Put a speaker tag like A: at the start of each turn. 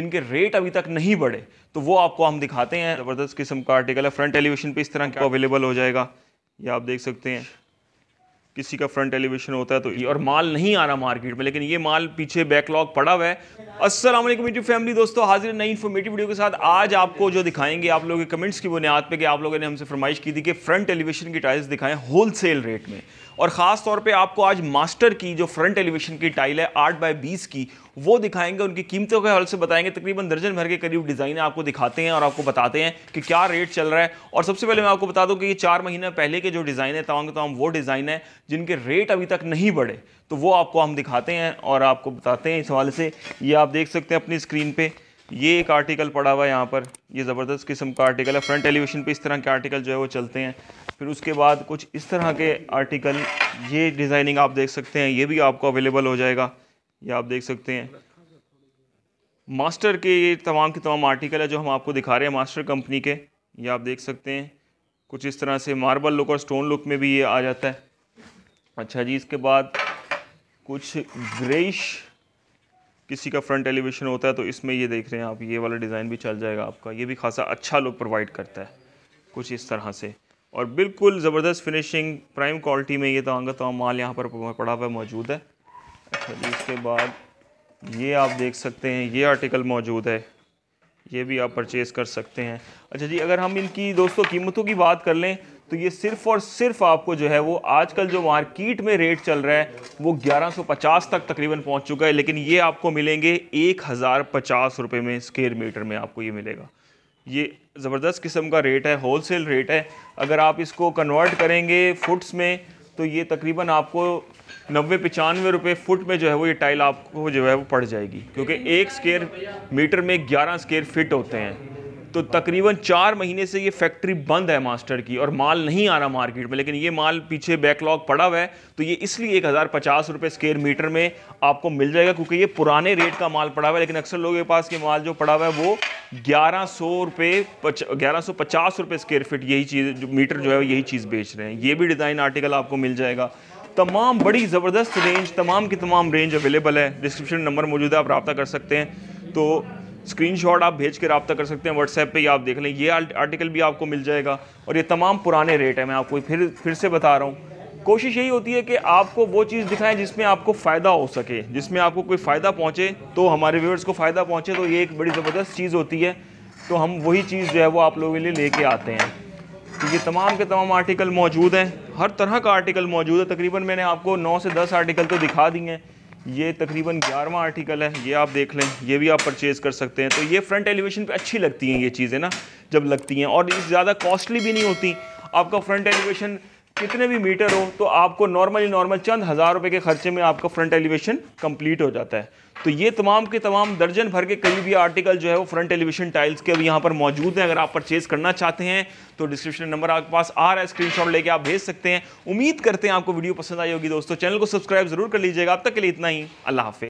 A: जिनके रेट अभी तक नहीं बढ़े तो वो आपको हम दिखाते हैं ज़बरदस्त किस्म का आर्टिकल है फ्रंट एलिवेशन पे इस तरह का अवेलेबल हो जाएगा ये आप देख सकते हैं किसी का फ्रंट एलिवेशन होता है तो ये और माल नहीं आ रहा मार्केट में लेकिन ये माल पीछे बैकलॉग पड़ा हुआ है अस्सलाम वालेकुम यूट्यूब फैमिली दोस्तों हाजिर नई इन्फॉर्मेटिव वीडियो के साथ आज आपको जो दिखाएंगे आप लोगों के कमेंट्स की बुनियाद पे कि आप लोगों ने हमसे फरमाइश की थी कि फ्रंट एलिवेशन की टाइल्स दिखाएं होलसेल रेट में और ख़ास तौर पे आपको आज मास्टर की जो फ्रंट एलिवेशन की टाइल है आठ बाय बीस की वो दिखाएंगे उनकी कीमतों के हवाले से बताएंगे तकरीबन दर्जन भर के करीब डिज़ाइन आपको दिखाते हैं और आपको बताते हैं कि क्या रेट चल रहा है और सबसे पहले मैं आपको बता दूं कि ये चार महीने पहले के जो डिज़ाइन है तमाम तमाम वो डिज़ाइन है जिनके रेट अभी तक नहीं बढ़े तो वो आपको हम दिखाते हैं और आपको बताते हैं इस हवाले से ये आप देख सकते हैं अपनी स्क्रीन पर ये एक आर्टिकल पड़ा हुआ है यहाँ पर ये ज़बरदस्त किस्म का आर्टिकल है फ्रंट एलिवेशन पे इस तरह के आर्टिकल जो है वो चलते हैं फिर उसके बाद कुछ इस तरह के आर्टिकल ये डिज़ाइनिंग आप देख सकते हैं ये भी आपको अवेलेबल हो जाएगा ये आप देख सकते हैं मास्टर के ये तमाम के तमाम आर्टिकल है जो हम आपको दिखा रहे हैं मास्टर कंपनी के ये आप देख सकते हैं कुछ इस तरह से मार्बल लुक और स्टोन लुक में भी ये आ जाता है अच्छा जी इसके बाद कुछ ग्रेश किसी का फ्रंट एलिवेशन होता है तो इसमें ये देख रहे हैं आप ये वाला डिज़ाइन भी चल जाएगा आपका ये भी खासा अच्छा लुक प्रोवाइड करता है कुछ इस तरह से और बिल्कुल ज़बरदस्त फिनिशिंग प्राइम क्वालिटी में ये तमाम का तमाम माल यहाँ पर पड़ा हुआ मौजूद है फिर इसके बाद ये आप देख सकते हैं ये आर्टिकल मौजूद है ये भी आप परचेज़ कर सकते हैं अच्छा जी अगर हम इनकी दोस्तों कीमतों की बात कर लें तो ये सिर्फ़ और सिर्फ आपको जो है वो आजकल जो मार्केट में रेट चल रहा है वो 1150 तक तकरीबन पहुंच चुका है लेकिन ये आपको मिलेंगे एक हज़ार पचास रुपये में स्केयर मीटर में आपको ये मिलेगा ये ज़बरदस्त किस्म का रेट है होल सेल रेट है अगर आप इसको कन्वर्ट करेंगे फुट्स में तो ये तकरीबन आपको नब्बे पचानवे रुपये फुट में जो है वो ये टाइल आपको जो है वो पड़ जाएगी क्योंकि एक स्केयर मीटर में ग्यारह स्केयर फिट होते हैं तो तकरीबन चार महीने से ये फैक्ट्री बंद है मास्टर की और माल नहीं आ रहा मार्केट में लेकिन ये माल पीछे बैकलॉग पड़ा हुआ है तो ये इसलिए एक हज़ार पचास रुपये स्केयर मीटर में आपको मिल जाएगा क्योंकि ये पुराने रेट का माल पड़ा हुआ है लेकिन अक्सर लोगों के पास ये माल जो पड़ा हुआ है वो ग्यारह सौ रुपये ग्यारह सौ पचास रुपये स्केयर फिट यही चीज़ जो मीटर जो है यही चीज़ बेच रहे हैं ये भी डिज़ाइन आर्टिकल आपको मिल जाएगा तमाम बड़ी ज़बरदस्त रेंज तमाम की तमाम रेंज अवेलेबल है डिस्क्रिप्शन नंबर मौजूद है आप रबा कर सकते हैं तो स्क्रीनशॉट आप भेज के रबता कर सकते हैं व्हाट्सएप पे ही आप देख लें ये आर्टिकल भी आपको मिल जाएगा और ये तमाम पुराने रेट है मैं आपको फिर फिर से बता रहा हूँ कोशिश यही होती है कि आपको वो चीज़ दिखाएं जिसमें आपको फ़ायदा हो सके जिसमें आपको कोई फ़ायदा पहुँचे तो हमारे व्यूअर्स को फ़ायदा पहुँचे तो ये एक बड़ी ज़बरदस्त चीज़ होती है तो हम वही चीज़ जो है वो आप लोगों के लिए लेके आते हैं तो ये तमाम के तमाम आर्टिकल मौजूद हैं हर तरह का आर्टिकल मौजूद है तकरीबन मैंने आपको नौ से दस आर्टिकल तो दिखा दिए हैं ये तकरीबन ग्यारहवा आर्टिकल है ये आप देख लें ये भी आप परचेज़ कर सकते हैं तो ये फ्रंट एलिवेशन पे अच्छी लगती हैं ये चीज़ें ना जब लगती हैं और ज़्यादा कॉस्टली भी नहीं होती आपका फ्रंट एलिवेशन कितने भी मीटर हो तो आपको नॉर्मली नॉर्मल चंद हज़ार रुपये के खर्चे में आपका फ्रंट एलिवेशन कंप्लीट हो जाता है तो ये तमाम के तमाम दर्जन भर के कई भी आर्टिकल जो है वो फ्रंट एलिवेशन टाइल्स के अभी यहाँ पर मौजूद हैं अगर आप परचेज़ करना चाहते हैं तो डिस्क्रिप्शन नंबर आपके पास आ रहा है स्क्रीनशॉट लेके आप भेज सकते हैं उम्मीद करते हैं आपको वीडियो पसंद आई होगी दोस्तों चैनल को सब्सक्राइब जरूर कर लीजिएगा अब तक के लिए इतना ही अल्लाह हाफि